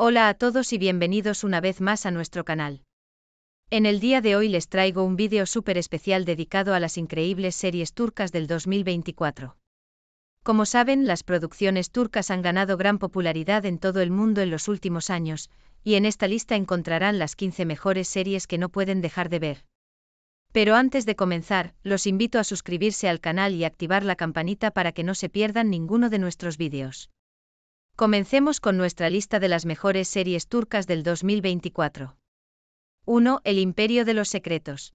Hola a todos y bienvenidos una vez más a nuestro canal. En el día de hoy les traigo un vídeo súper especial dedicado a las increíbles series turcas del 2024. Como saben, las producciones turcas han ganado gran popularidad en todo el mundo en los últimos años, y en esta lista encontrarán las 15 mejores series que no pueden dejar de ver. Pero antes de comenzar, los invito a suscribirse al canal y activar la campanita para que no se pierdan ninguno de nuestros vídeos. Comencemos con nuestra lista de las mejores series turcas del 2024. 1. El Imperio de los Secretos.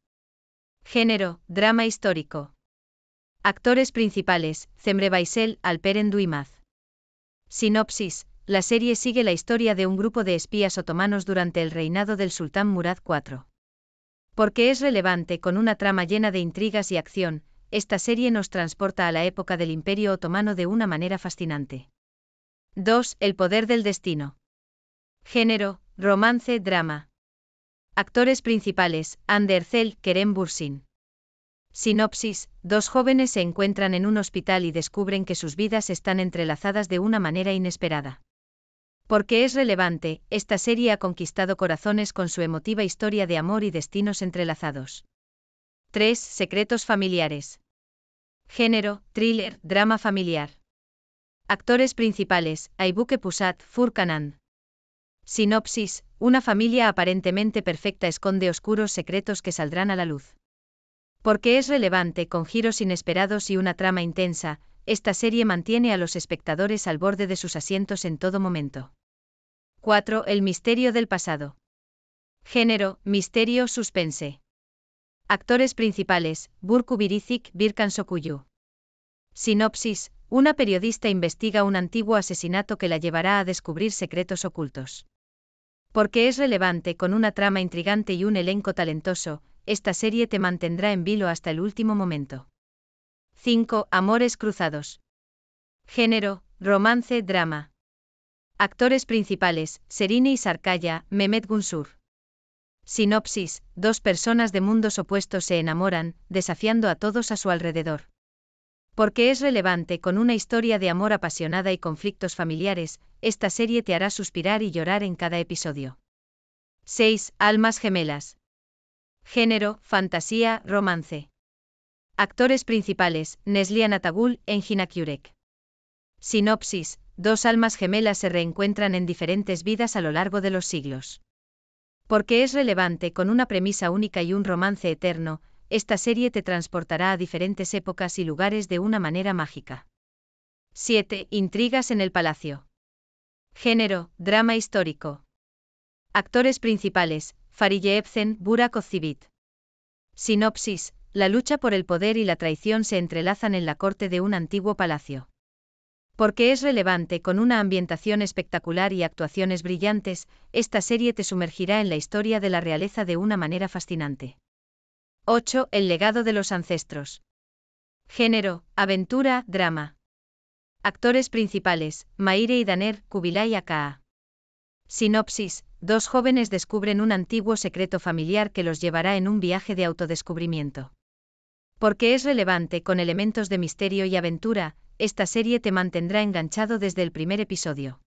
Género, drama histórico. Actores principales, Zemre Baysel, Alperen Duimaz. Sinopsis, la serie sigue la historia de un grupo de espías otomanos durante el reinado del sultán Murad IV. Porque es relevante con una trama llena de intrigas y acción, esta serie nos transporta a la época del Imperio otomano de una manera fascinante. 2. El poder del destino. Género, romance, drama. Actores principales, Zell, Kerem Bursin. Sinopsis, dos jóvenes se encuentran en un hospital y descubren que sus vidas están entrelazadas de una manera inesperada. Porque es relevante, esta serie ha conquistado corazones con su emotiva historia de amor y destinos entrelazados. 3. Secretos familiares. Género, thriller, drama familiar. Actores principales, Aibuke Pusat, Furkanan. Sinopsis, una familia aparentemente perfecta esconde oscuros secretos que saldrán a la luz. Porque es relevante con giros inesperados y una trama intensa, esta serie mantiene a los espectadores al borde de sus asientos en todo momento. 4. El misterio del pasado. Género, misterio, suspense. Actores principales, Burku Biricik, Birkan Sokuyu. Sinopsis, una periodista investiga un antiguo asesinato que la llevará a descubrir secretos ocultos. Porque es relevante con una trama intrigante y un elenco talentoso, esta serie te mantendrá en vilo hasta el último momento. 5. Amores cruzados. Género, romance, drama. Actores principales, Serine y Sarkaya, Mehmet Gunsur. Sinopsis, dos personas de mundos opuestos se enamoran, desafiando a todos a su alrededor. Porque es relevante con una historia de amor apasionada y conflictos familiares, esta serie te hará suspirar y llorar en cada episodio. 6. Almas gemelas. Género, fantasía, romance. Actores principales, Neslian Atagul en Kurek. Sinopsis, dos almas gemelas se reencuentran en diferentes vidas a lo largo de los siglos. Porque es relevante con una premisa única y un romance eterno, esta serie te transportará a diferentes épocas y lugares de una manera mágica. 7. Intrigas en el Palacio. Género, drama histórico. Actores principales, Farille Ebsen, Burak Ozcivit. Sinopsis, la lucha por el poder y la traición se entrelazan en la corte de un antiguo palacio. Porque es relevante con una ambientación espectacular y actuaciones brillantes, esta serie te sumergirá en la historia de la realeza de una manera fascinante. 8. El legado de los ancestros. Género, aventura, drama. Actores principales, Maire y Daner, Kubilai Akaa. Sinopsis, dos jóvenes descubren un antiguo secreto familiar que los llevará en un viaje de autodescubrimiento. Porque es relevante con elementos de misterio y aventura, esta serie te mantendrá enganchado desde el primer episodio.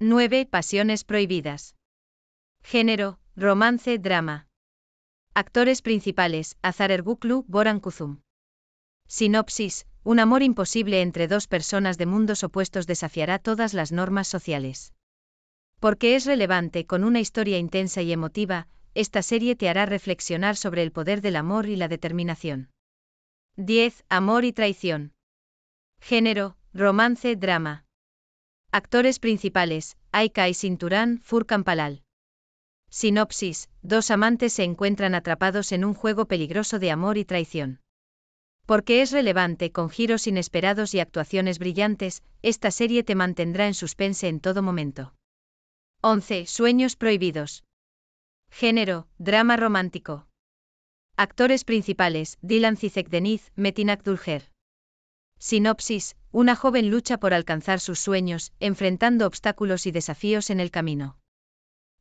9. Pasiones prohibidas. Género, romance, drama. Actores principales, Azar Erguklu, Boran Kuzum. Sinopsis, un amor imposible entre dos personas de mundos opuestos desafiará todas las normas sociales. Porque es relevante con una historia intensa y emotiva, esta serie te hará reflexionar sobre el poder del amor y la determinación. 10. Amor y traición. Género, romance, drama. Actores principales, Aika y Cinturán, Furkan Palal. Sinopsis, dos amantes se encuentran atrapados en un juego peligroso de amor y traición. Porque es relevante con giros inesperados y actuaciones brillantes, esta serie te mantendrá en suspense en todo momento. 11. Sueños prohibidos. Género, drama romántico. Actores principales, Dylan Cizek-Deniz, Metin Dulger. Sinopsis, una joven lucha por alcanzar sus sueños, enfrentando obstáculos y desafíos en el camino.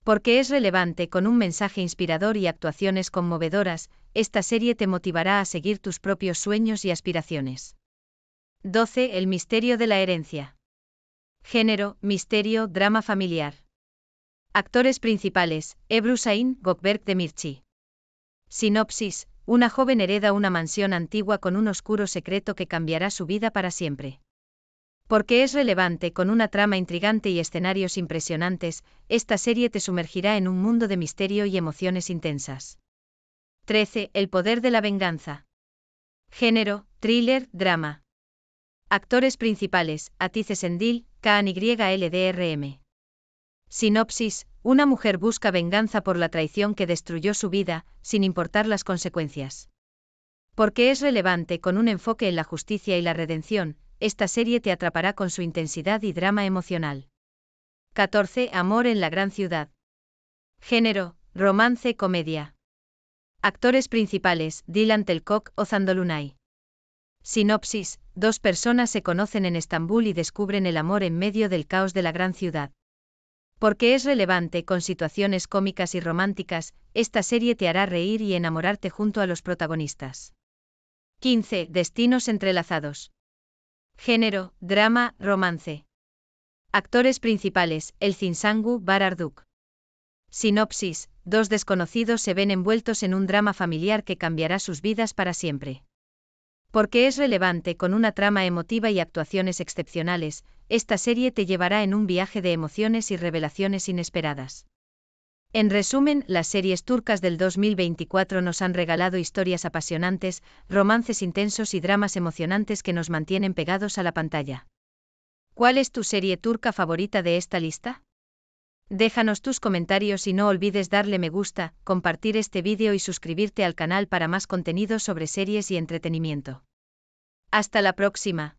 Porque es relevante con un mensaje inspirador y actuaciones conmovedoras, esta serie te motivará a seguir tus propios sueños y aspiraciones. 12. El misterio de la herencia. Género, misterio, drama familiar. Actores principales, Ebru Sain, Gokberg de Mirchi. Sinopsis, una joven hereda una mansión antigua con un oscuro secreto que cambiará su vida para siempre. Porque es relevante, con una trama intrigante y escenarios impresionantes, esta serie te sumergirá en un mundo de misterio y emociones intensas. 13. El poder de la venganza. Género, thriller, drama. Actores principales, Atice Sendil, KNYLDRM. Sinopsis, una mujer busca venganza por la traición que destruyó su vida, sin importar las consecuencias. Porque es relevante con un enfoque en la justicia y la redención, esta serie te atrapará con su intensidad y drama emocional. 14. Amor en la gran ciudad. Género, romance, comedia. Actores principales, Dylan Telcock o Zandolunay. Sinopsis, dos personas se conocen en Estambul y descubren el amor en medio del caos de la gran ciudad. Porque es relevante con situaciones cómicas y románticas, esta serie te hará reír y enamorarte junto a los protagonistas. 15. Destinos entrelazados. Género, drama, romance. Actores principales, el Zinsangu Bararduk. Sinopsis, dos desconocidos se ven envueltos en un drama familiar que cambiará sus vidas para siempre. Porque es relevante con una trama emotiva y actuaciones excepcionales, esta serie te llevará en un viaje de emociones y revelaciones inesperadas. En resumen, las series turcas del 2024 nos han regalado historias apasionantes, romances intensos y dramas emocionantes que nos mantienen pegados a la pantalla. ¿Cuál es tu serie turca favorita de esta lista? Déjanos tus comentarios y no olvides darle me gusta, compartir este vídeo y suscribirte al canal para más contenido sobre series y entretenimiento. Hasta la próxima.